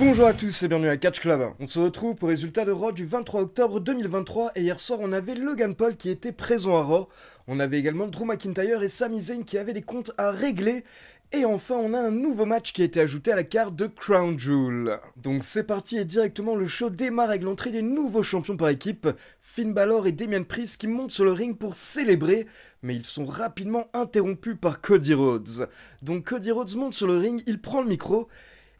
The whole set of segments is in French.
Bonjour à tous et bienvenue à Catch Club. On se retrouve pour résultat de Raw du 23 octobre 2023 et hier soir on avait Logan Paul qui était présent à Raw. On avait également Drew McIntyre et Sami Zayn qui avaient des comptes à régler. Et enfin on a un nouveau match qui a été ajouté à la carte de Crown Jewel. Donc c'est parti et directement le show démarre avec l'entrée des nouveaux champions par équipe, Finn Balor et Damien Priest qui montent sur le ring pour célébrer mais ils sont rapidement interrompus par Cody Rhodes. Donc Cody Rhodes monte sur le ring, il prend le micro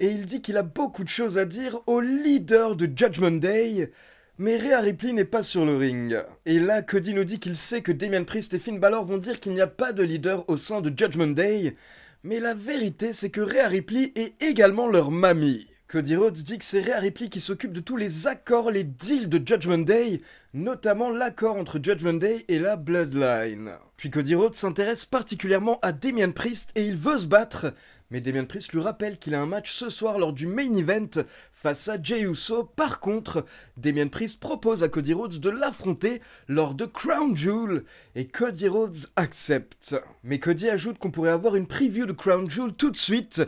et il dit qu'il a beaucoup de choses à dire au leader de Judgment Day, mais Rhea Ripley n'est pas sur le ring. Et là, Cody nous dit qu'il sait que Damien Priest et Finn Balor vont dire qu'il n'y a pas de leader au sein de Judgment Day, mais la vérité c'est que Rhea Ripley est également leur mamie. Cody Rhodes dit que c'est Rhea Ripley qui s'occupe de tous les accords, les deals de Judgment Day, notamment l'accord entre Judgment Day et la Bloodline. Puis Cody Rhodes s'intéresse particulièrement à Damien Priest et il veut se battre, mais Damien Priest lui rappelle qu'il a un match ce soir lors du main event face à Jey Uso. Par contre, Damien Priest propose à Cody Rhodes de l'affronter lors de Crown Jewel et Cody Rhodes accepte. Mais Cody ajoute qu'on pourrait avoir une preview de Crown Jewel tout de suite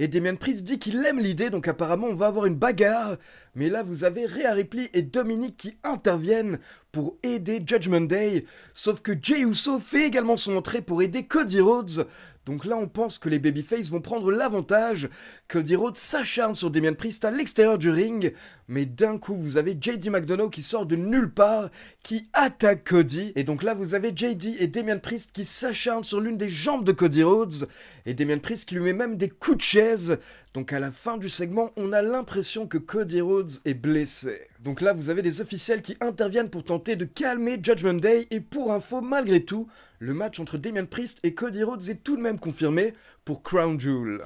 et Damien Priest dit qu'il aime l'idée, donc apparemment on va avoir une bagarre. Mais là, vous avez Réa Ripley et Dominique qui interviennent pour aider Judgment Day. Sauf que Jay Uso fait également son entrée pour aider Cody Rhodes. Donc là, on pense que les Babyface vont prendre l'avantage. Cody Rhodes s'acharne sur Damian Priest à l'extérieur du ring. Mais d'un coup, vous avez JD McDonough qui sort de nulle part, qui attaque Cody. Et donc là, vous avez JD et Damien Priest qui s'acharnent sur l'une des jambes de Cody Rhodes. Et Damien Priest qui lui met même des coups de chaise. Donc à la fin du segment, on a l'impression que Cody Rhodes est blessé. Donc là, vous avez des officiels qui interviennent pour tenter de calmer Judgment Day. Et pour info, malgré tout, le match entre Damien Priest et Cody Rhodes est tout de même confirmé pour Crown Jewel.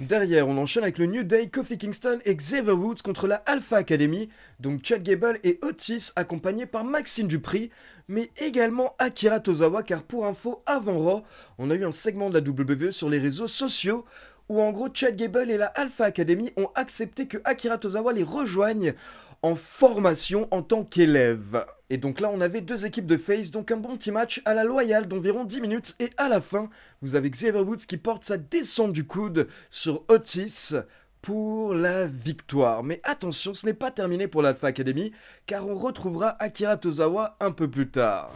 Derrière, on enchaîne avec le New Day, Kofi Kingston et Xavier Woods contre la Alpha Academy, donc Chad Gable et Otis accompagnés par Maxine Dupri, mais également Akira Tozawa car pour info, avant Raw, on a eu un segment de la WWE sur les réseaux sociaux où en gros Chad Gable et la Alpha Academy ont accepté que Akira Tozawa les rejoigne en formation en tant qu'élève. Et donc là, on avait deux équipes de face, donc un bon petit match à la loyale d'environ 10 minutes. Et à la fin, vous avez Xavier Woods qui porte sa descente du coude sur Otis pour la victoire. Mais attention, ce n'est pas terminé pour l'Alpha Academy, car on retrouvera Akira Tozawa un peu plus tard.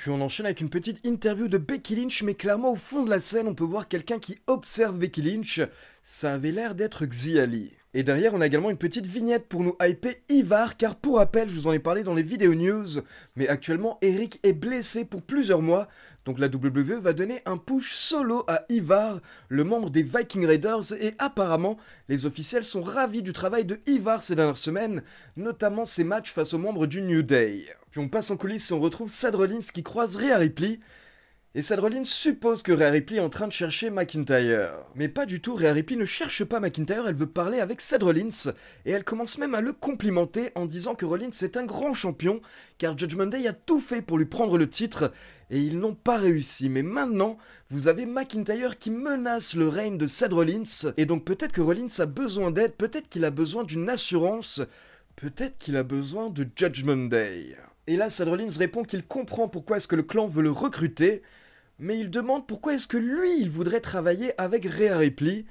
Puis on enchaîne avec une petite interview de Becky Lynch, mais clairement au fond de la scène, on peut voir quelqu'un qui observe Becky Lynch. Ça avait l'air d'être Xiali. Et derrière, on a également une petite vignette pour nous hyper Ivar, car pour rappel, je vous en ai parlé dans les vidéos news, mais actuellement, Eric est blessé pour plusieurs mois, donc la WWE va donner un push solo à Ivar, le membre des Viking Raiders, et apparemment, les officiels sont ravis du travail de Ivar ces dernières semaines, notamment ses matchs face aux membres du New Day. Puis on passe en coulisses et on retrouve Sad Rollins qui croise Rhea Ripley. Et Sad Rollins suppose que Rhea Ripley est en train de chercher McIntyre. Mais pas du tout, Rhea Ripley ne cherche pas McIntyre, elle veut parler avec Sad Rollins. Et elle commence même à le complimenter en disant que Rollins est un grand champion, car Judgment Day a tout fait pour lui prendre le titre, et ils n'ont pas réussi. Mais maintenant, vous avez McIntyre qui menace le règne de Sad Rollins, et donc peut-être que Rollins a besoin d'aide, peut-être qu'il a besoin d'une assurance, peut-être qu'il a besoin de Judgment Day. Et là, Sadrolins répond qu'il comprend pourquoi est-ce que le clan veut le recruter, mais il demande pourquoi est-ce que lui, il voudrait travailler avec Rhea Ripley.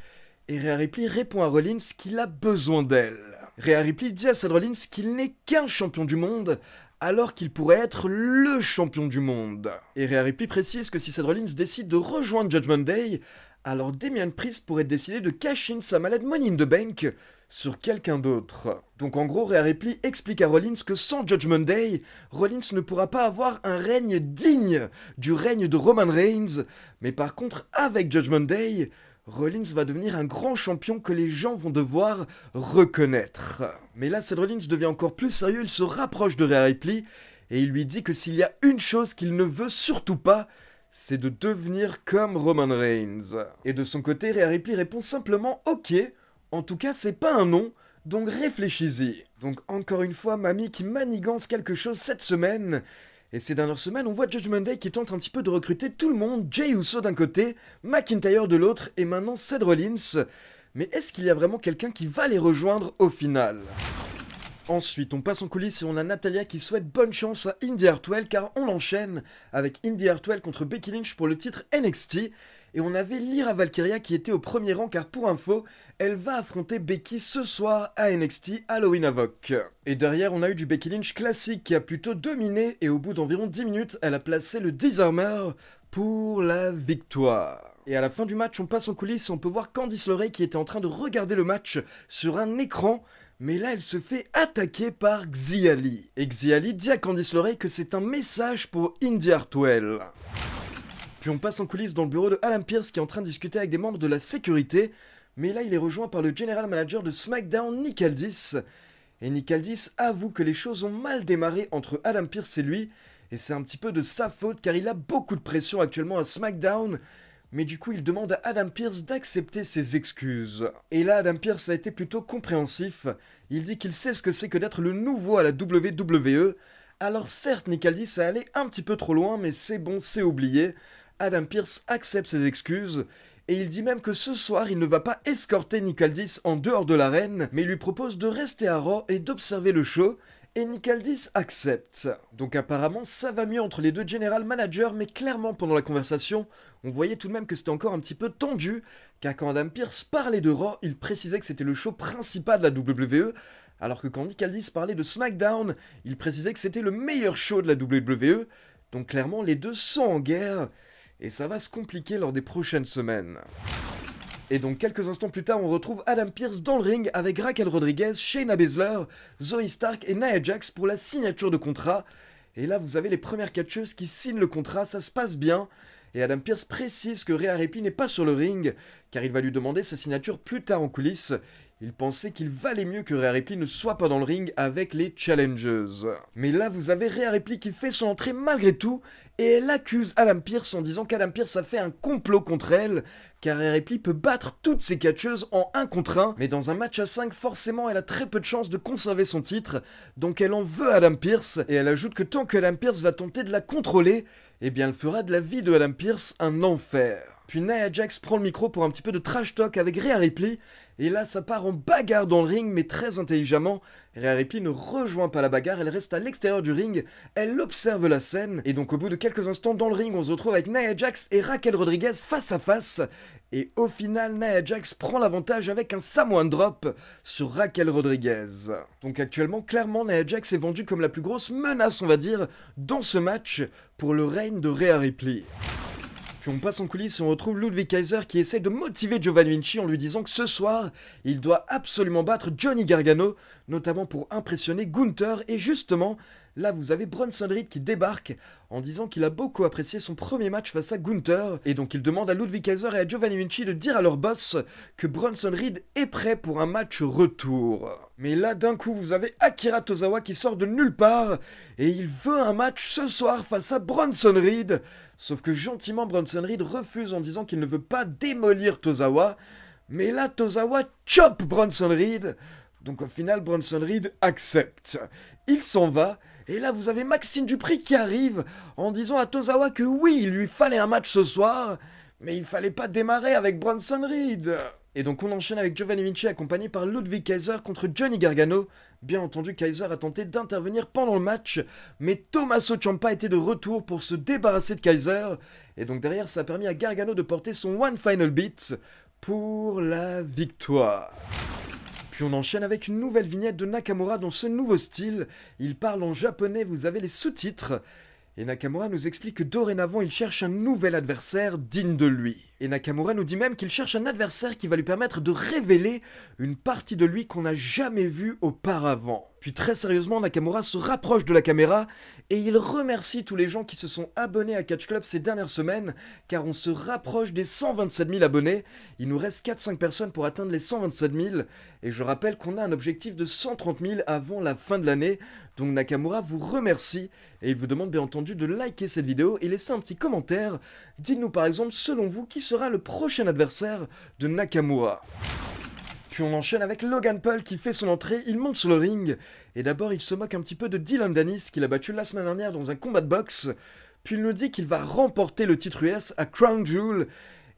Et Rhea Ripley répond à Rollins qu'il a besoin d'elle. Rhea Ripley dit à Seth Rollins qu'il n'est qu'un champion du monde, alors qu'il pourrait être LE champion du monde. Et Rhea Ripley précise que si Seth Rollins décide de rejoindre Judgment Day, alors Damian Priest pourrait décider de cash in sa malade money de bank, sur quelqu'un d'autre. Donc en gros, Rhea Ripley explique à Rollins que sans Judgment Day, Rollins ne pourra pas avoir un règne digne du règne de Roman Reigns, mais par contre, avec Judgment Day, Rollins va devenir un grand champion que les gens vont devoir reconnaître. Mais là, Seth Rollins devient encore plus sérieux, il se rapproche de Rhea Ripley, et il lui dit que s'il y a une chose qu'il ne veut surtout pas, c'est de devenir comme Roman Reigns. Et de son côté, Rhea Ripley répond simplement « Ok », en tout cas, c'est pas un nom, donc réfléchissez. Donc encore une fois, Mamie qui manigance quelque chose cette semaine. Et ces dernières semaines, on voit Judgment Day qui tente un petit peu de recruter tout le monde, Jay Uso d'un côté, McIntyre de l'autre, et maintenant Seth Rollins. Mais est-ce qu'il y a vraiment quelqu'un qui va les rejoindre au final Ensuite, on passe en coulisses et on a Natalia qui souhaite bonne chance à Indy Hartwell car on l'enchaîne avec Indy Hartwell contre Becky Lynch pour le titre NXT et on avait Lyra Valkyria qui était au premier rang car pour info, elle va affronter Becky ce soir à NXT Halloween Havoc. Et derrière, on a eu du Becky Lynch classique qui a plutôt dominé et au bout d'environ 10 minutes, elle a placé le Disarmer pour la victoire. Et à la fin du match, on passe en coulisses et on peut voir Candice LeRae qui était en train de regarder le match sur un écran mais là elle se fait attaquer par Xiali. Et Xiali dit à Candice LeRae que c'est un message pour Indy Hartwell. Puis on passe en coulisses dans le bureau de Adam Pierce qui est en train de discuter avec des membres de la sécurité. Mais là, il est rejoint par le general manager de SmackDown, Nick Aldis. Et Nick Aldis avoue que les choses ont mal démarré entre Adam Pierce et lui. Et c'est un petit peu de sa faute car il a beaucoup de pression actuellement à SmackDown. Mais du coup, il demande à Adam Pierce d'accepter ses excuses. Et là, Adam Pierce a été plutôt compréhensif. Il dit qu'il sait ce que c'est que d'être le nouveau à la WWE. Alors certes, Nick Aldis a allé un petit peu trop loin, mais c'est bon, c'est oublié. Adam Pierce accepte ses excuses et il dit même que ce soir, il ne va pas escorter Aldis en dehors de l'arène, mais lui propose de rester à Raw et d'observer le show, et Aldis accepte. Donc apparemment, ça va mieux entre les deux general managers, mais clairement, pendant la conversation, on voyait tout de même que c'était encore un petit peu tendu, car quand Adam Pierce parlait de Raw, il précisait que c'était le show principal de la WWE, alors que quand Aldis parlait de SmackDown, il précisait que c'était le meilleur show de la WWE, donc clairement, les deux sont en guerre, et ça va se compliquer lors des prochaines semaines. Et donc quelques instants plus tard, on retrouve Adam Pierce dans le ring avec Raquel Rodriguez, Shayna Baszler, Zoe Stark et Nia Jax pour la signature de contrat. Et là, vous avez les premières catcheuses qui signent le contrat, ça se passe bien et Adam Pierce précise que Rhea Ripley n'est pas sur le ring, car il va lui demander sa signature plus tard en coulisses. Il pensait qu'il valait mieux que Rhea Ripley ne soit pas dans le ring avec les challengers. Mais là, vous avez Rhea Ripley qui fait son entrée malgré tout, et elle accuse Adam Pierce en disant qu'Adam Pierce a fait un complot contre elle, car Rhea Ripley peut battre toutes ses catcheuses en 1 contre 1, mais dans un match à 5, forcément, elle a très peu de chances de conserver son titre, donc elle en veut Adam Pierce, et elle ajoute que tant que Adam Pierce va tenter de la contrôler, eh bien elle fera de la vie de Adam Pierce un enfer. Puis Nia Jax prend le micro pour un petit peu de trash talk avec Rhea Ripley. Et là, ça part en bagarre dans le ring, mais très intelligemment. Rhea Ripley ne rejoint pas la bagarre, elle reste à l'extérieur du ring, elle observe la scène. Et donc, au bout de quelques instants dans le ring, on se retrouve avec Nia Jax et Raquel Rodriguez face à face. Et au final, Nia Jax prend l'avantage avec un Samoan Drop sur Raquel Rodriguez. Donc actuellement, clairement, Nia Jax est vendue comme la plus grosse menace, on va dire, dans ce match pour le règne de Rhea Ripley. Puis on passe en coulisses et on retrouve Ludwig Kaiser qui essaie de motiver Giovanni Vinci en lui disant que ce soir, il doit absolument battre Johnny Gargano, notamment pour impressionner Gunther et justement Là, vous avez Bronson Reed qui débarque en disant qu'il a beaucoup apprécié son premier match face à Gunther, et donc il demande à Ludwig Kaiser et à Giovanni Vinci de dire à leur boss que Bronson Reed est prêt pour un match retour. Mais là, d'un coup, vous avez Akira Tozawa qui sort de nulle part, et il veut un match ce soir face à Bronson Reed, sauf que gentiment Bronson Reed refuse en disant qu'il ne veut pas démolir Tozawa, mais là, Tozawa chope Bronson Reed, donc au final, Bronson Reed accepte. Il s'en va, et là, vous avez Maxime Dupri qui arrive en disant à Tozawa que oui, il lui fallait un match ce soir, mais il fallait pas démarrer avec Bronson Reed. Et donc on enchaîne avec Giovanni Vinci accompagné par Ludwig Kaiser contre Johnny Gargano. Bien entendu, Kaiser a tenté d'intervenir pendant le match, mais Tommaso Ciampa était de retour pour se débarrasser de Kaiser. Et donc derrière, ça a permis à Gargano de porter son One Final Beat pour la victoire. Puis on enchaîne avec une nouvelle vignette de Nakamura dans ce nouveau style. Il parle en japonais, vous avez les sous-titres. Et Nakamura nous explique que dorénavant il cherche un nouvel adversaire digne de lui. Et Nakamura nous dit même qu'il cherche un adversaire qui va lui permettre de révéler une partie de lui qu'on n'a jamais vue auparavant. Puis très sérieusement, Nakamura se rapproche de la caméra et il remercie tous les gens qui se sont abonnés à Catch Club ces dernières semaines, car on se rapproche des 127 000 abonnés. Il nous reste 4-5 personnes pour atteindre les 127 000, et je rappelle qu'on a un objectif de 130 000 avant la fin de l'année. Donc Nakamura vous remercie et il vous demande bien entendu de liker cette vidéo et laisser un petit commentaire. Dites-nous par exemple, selon vous, qui sera le prochain adversaire de Nakamura puis on enchaîne avec Logan Paul qui fait son entrée, il monte sur le ring, et d'abord il se moque un petit peu de Dylan Danis qu'il a battu la semaine dernière dans un combat de boxe, puis il nous dit qu'il va remporter le titre US à Crown Jewel,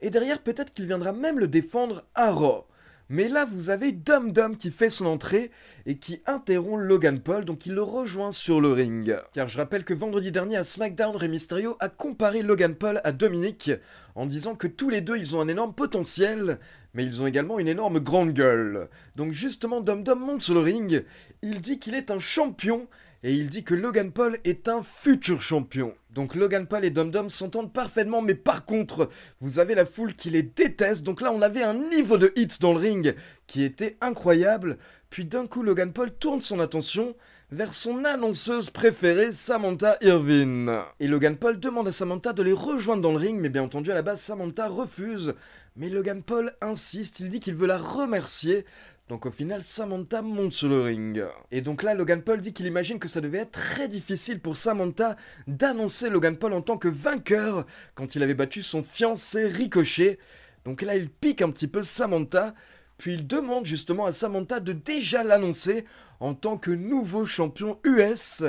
et derrière peut-être qu'il viendra même le défendre à Raw. Mais là, vous avez Dom Dom qui fait son entrée et qui interrompt Logan Paul, donc il le rejoint sur le ring. Car je rappelle que vendredi dernier à SmackDown, Rey Mysterio a comparé Logan Paul à Dominique en disant que tous les deux ils ont un énorme potentiel, mais ils ont également une énorme grande gueule. Donc justement, Dom Dom monte sur le ring, il dit qu'il est un champion et il dit que Logan Paul est un futur champion. Donc Logan Paul et Dom Dom s'entendent parfaitement, mais par contre, vous avez la foule qui les déteste. Donc là, on avait un niveau de hit dans le ring qui était incroyable. Puis d'un coup, Logan Paul tourne son attention vers son annonceuse préférée, Samantha Irvine. Et Logan Paul demande à Samantha de les rejoindre dans le ring, mais bien entendu, à la base, Samantha refuse mais Logan Paul insiste, il dit qu'il veut la remercier. Donc au final, Samantha monte sur le ring. Et donc là, Logan Paul dit qu'il imagine que ça devait être très difficile pour Samantha d'annoncer Logan Paul en tant que vainqueur quand il avait battu son fiancé Ricochet. Donc là, il pique un petit peu Samantha, puis il demande justement à Samantha de déjà l'annoncer en tant que nouveau champion US.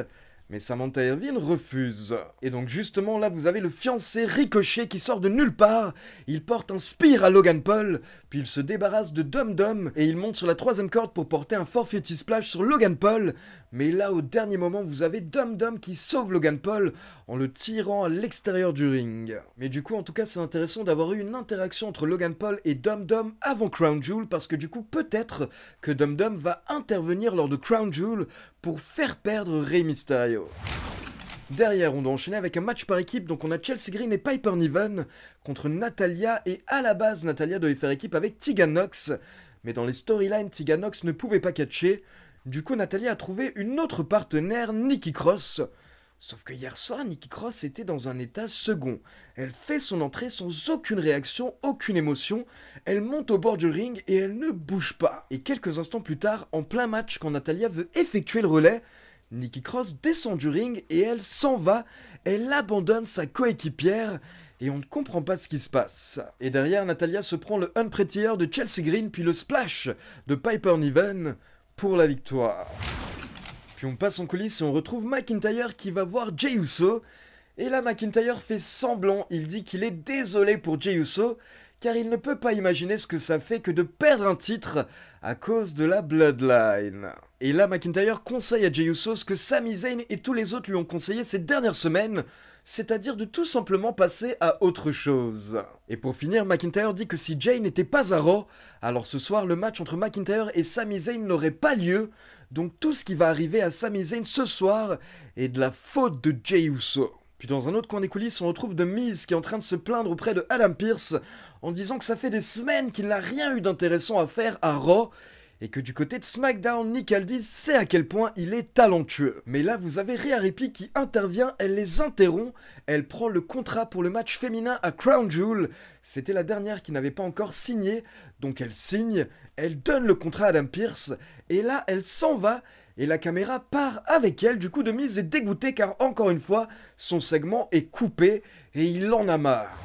Mais Samantha Irvine refuse. Et donc justement là vous avez le fiancé ricochet qui sort de nulle part, il porte un spear à Logan Paul, puis il se débarrasse de Dum Dum et il monte sur la troisième corde pour porter un forfaitis splash sur Logan Paul. Mais là au dernier moment vous avez Dum Dum qui sauve Logan Paul en le tirant à l'extérieur du ring. Mais du coup en tout cas c'est intéressant d'avoir eu une interaction entre Logan Paul et Dum Dum avant Crown Jewel parce que du coup peut-être que Dum Dum va intervenir lors de Crown Jewel pour faire perdre Rey Mysterio. Derrière, on doit enchaîner avec un match par équipe, donc on a Chelsea Green et Piper Niven contre Natalia, et à la base, Natalia devait faire équipe avec Tiganox, mais dans les storylines, Tiganox ne pouvait pas catcher, du coup Natalia a trouvé une autre partenaire, Nikki Cross, Sauf que hier soir, Nikki Cross était dans un état second. Elle fait son entrée sans aucune réaction, aucune émotion. Elle monte au bord du ring et elle ne bouge pas. Et quelques instants plus tard, en plein match, quand Natalia veut effectuer le relais, Nikki Cross descend du ring et elle s'en va. Elle abandonne sa coéquipière et on ne comprend pas ce qui se passe. Et derrière, Natalia se prend le Unprettier de Chelsea Green puis le Splash de Piper Niven pour la victoire on passe en coulisses et on retrouve McIntyre qui va voir Jey Uso. Et là, McIntyre fait semblant, il dit qu'il est désolé pour Jey Uso, car il ne peut pas imaginer ce que ça fait que de perdre un titre à cause de la Bloodline. Et là, McIntyre conseille à Jey Uso ce que Sami Zayn et tous les autres lui ont conseillé ces dernières semaines, c'est-à-dire de tout simplement passer à autre chose. Et pour finir, McIntyre dit que si Jay n'était pas à Raw, alors ce soir le match entre McIntyre et Sami Zayn n'aurait pas lieu, donc tout ce qui va arriver à Sami Zayn ce soir est de la faute de Jey Puis dans un autre coin des coulisses, on retrouve The Miz qui est en train de se plaindre auprès de Adam Pierce en disant que ça fait des semaines qu'il n'a rien eu d'intéressant à faire à Raw et que du côté de SmackDown, Nick Aldis sait à quel point il est talentueux. Mais là, vous avez Rhea Ripley qui intervient, elle les interrompt, elle prend le contrat pour le match féminin à Crown Jewel. C'était la dernière qui n'avait pas encore signé, donc elle signe, elle donne le contrat à Adam Pierce, et là, elle s'en va, et la caméra part avec elle. Du coup, de mise est dégoûtée car encore une fois, son segment est coupé et il en a marre.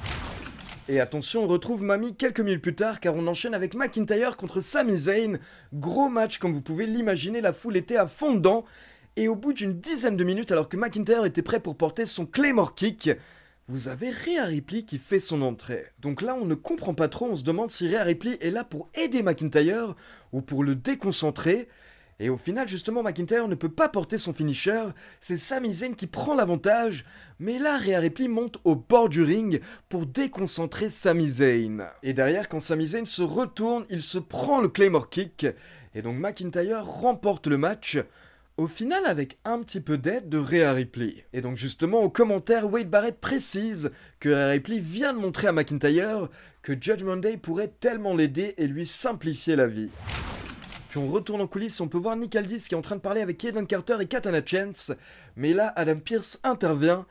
Et attention, on retrouve Mamie quelques minutes plus tard car on enchaîne avec McIntyre contre Sami Zayn. Gros match comme vous pouvez l'imaginer, la foule était à fond dedans. Et au bout d'une dizaine de minutes, alors que McIntyre était prêt pour porter son Claymore Kick, vous avez Rhea Ripley qui fait son entrée. Donc là, on ne comprend pas trop, on se demande si Rhea Ripley est là pour aider McIntyre ou pour le déconcentrer. Et au final, justement, McIntyre ne peut pas porter son finisher, c'est Sami Zayn qui prend l'avantage, mais là, Rhea Ripley monte au bord du ring pour déconcentrer Sami Zayn. Et derrière, quand Sami Zayn se retourne, il se prend le Claymore Kick, et donc McIntyre remporte le match, au final avec un petit peu d'aide de Rhea Ripley. Et donc justement, au commentaire, Wade Barrett précise que Rhea Ripley vient de montrer à McIntyre que Judgment Day pourrait tellement l'aider et lui simplifier la vie on retourne en coulisses, on peut voir Nick Aldis qui est en train de parler avec Kevin Carter et Katana Chance. Mais là, Adam Pierce intervient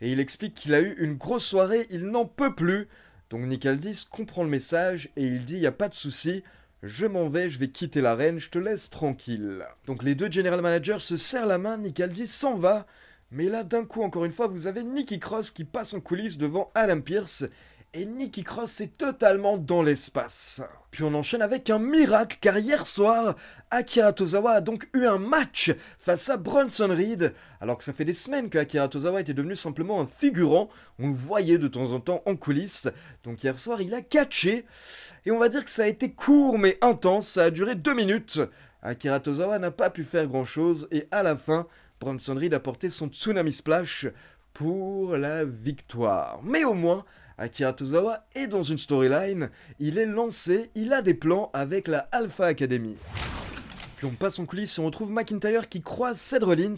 et il explique qu'il a eu une grosse soirée, il n'en peut plus. Donc Nick Aldis comprend le message et il dit il n'y a pas de souci, je m'en vais, je vais quitter l'arène, je te laisse tranquille. Donc les deux general managers se serrent la main, Nick Aldis s'en va. Mais là, d'un coup, encore une fois, vous avez Nicky Cross qui passe en coulisses devant Adam Pierce et Nicky Cross est totalement dans l'espace. Puis on enchaîne avec un miracle car hier soir, Akira Tozawa a donc eu un match face à Bronson Reed. Alors que ça fait des semaines que Tozawa était devenu simplement un figurant, on le voyait de temps en temps en coulisses. Donc hier soir, il a catché. Et on va dire que ça a été court mais intense, ça a duré deux minutes. Akira Tozawa n'a pas pu faire grand chose et à la fin, Bronson Reed a porté son Tsunami Splash pour la victoire. Mais au moins, Akira Tozawa est dans une storyline, il est lancé, il a des plans avec la Alpha Academy. Puis on passe en coulisses et on retrouve McIntyre qui croise Rollins,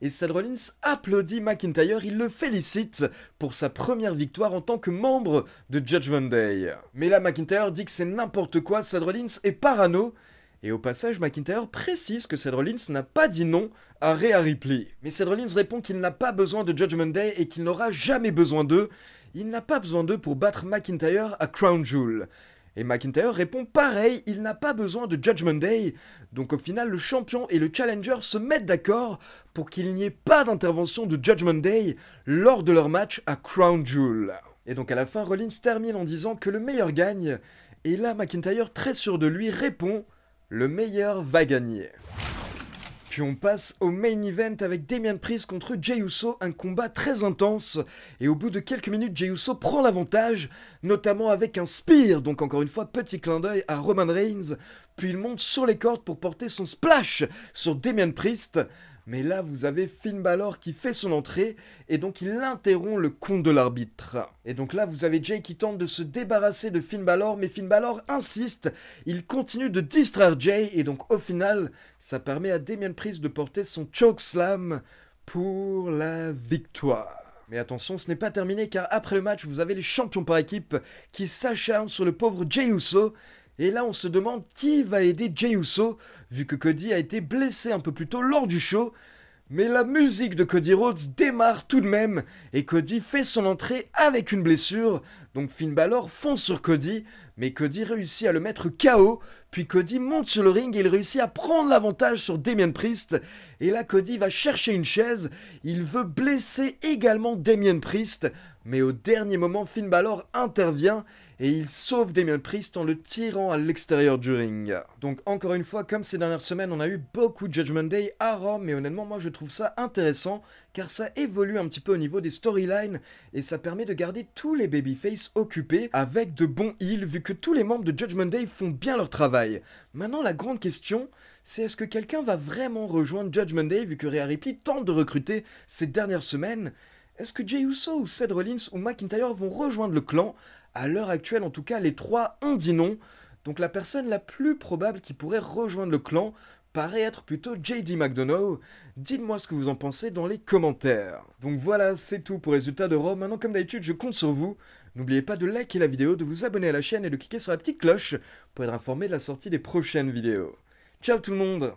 Et Rollins applaudit McIntyre, il le félicite pour sa première victoire en tant que membre de Judgment Day. Mais là, McIntyre dit que c'est n'importe quoi, Rollins est parano. Et au passage, McIntyre précise que Rollins n'a pas dit non à Rhea Ripley. Mais Rollins répond qu'il n'a pas besoin de Judgment Day et qu'il n'aura jamais besoin d'eux il n'a pas besoin d'eux pour battre McIntyre à Crown Jewel. Et McIntyre répond pareil, il n'a pas besoin de Judgment Day. Donc au final, le champion et le challenger se mettent d'accord pour qu'il n'y ait pas d'intervention de Judgment Day lors de leur match à Crown Jewel. Et donc à la fin, Rollins termine en disant que le meilleur gagne. Et là, McIntyre, très sûr de lui, répond Le meilleur va gagner. Puis on passe au main event avec Damian Priest contre Jey Uso, un combat très intense. Et au bout de quelques minutes, Jey Uso prend l'avantage, notamment avec un spear. Donc encore une fois, petit clin d'œil à Roman Reigns. Puis il monte sur les cordes pour porter son splash sur Damian Priest. Mais là, vous avez Finn Balor qui fait son entrée et donc il interrompt le compte de l'arbitre. Et donc là, vous avez Jay qui tente de se débarrasser de Finn Balor, mais Finn Balor insiste. Il continue de distraire Jay et donc au final, ça permet à Damien Priest de porter son choke slam pour la victoire. Mais attention, ce n'est pas terminé car après le match, vous avez les champions par équipe qui s'acharnent sur le pauvre Jay Uso et là, on se demande qui va aider Jey Uso, vu que Cody a été blessé un peu plus tôt lors du show. Mais la musique de Cody Rhodes démarre tout de même, et Cody fait son entrée avec une blessure. Donc Finn Balor fonce sur Cody, mais Cody réussit à le mettre KO. Puis Cody monte sur le ring et il réussit à prendre l'avantage sur Damien Priest. Et là, Cody va chercher une chaise. Il veut blesser également Damien Priest. Mais au dernier moment, Finn Balor intervient et il sauve Damien Priest en le tirant à l'extérieur du ring. Donc encore une fois, comme ces dernières semaines, on a eu beaucoup de Judgment Day à Rome et honnêtement, moi je trouve ça intéressant car ça évolue un petit peu au niveau des storylines et ça permet de garder tous les babyface occupés avec de bons heals vu que tous les membres de Judgment Day font bien leur travail. Maintenant, la grande question, c'est est-ce que quelqu'un va vraiment rejoindre Judgment Day vu que Rhea Ripley tente de recruter ces dernières semaines est-ce que Jey Uso ou Seth Rollins ou McIntyre vont rejoindre le clan À l'heure actuelle, en tout cas, les trois ont dit non. Donc la personne la plus probable qui pourrait rejoindre le clan paraît être plutôt JD McDonough. Dites-moi ce que vous en pensez dans les commentaires. Donc voilà, c'est tout pour les résultats de Rome. Maintenant, comme d'habitude, je compte sur vous. N'oubliez pas de liker la vidéo, de vous abonner à la chaîne et de cliquer sur la petite cloche pour être informé de la sortie des prochaines vidéos. Ciao tout le monde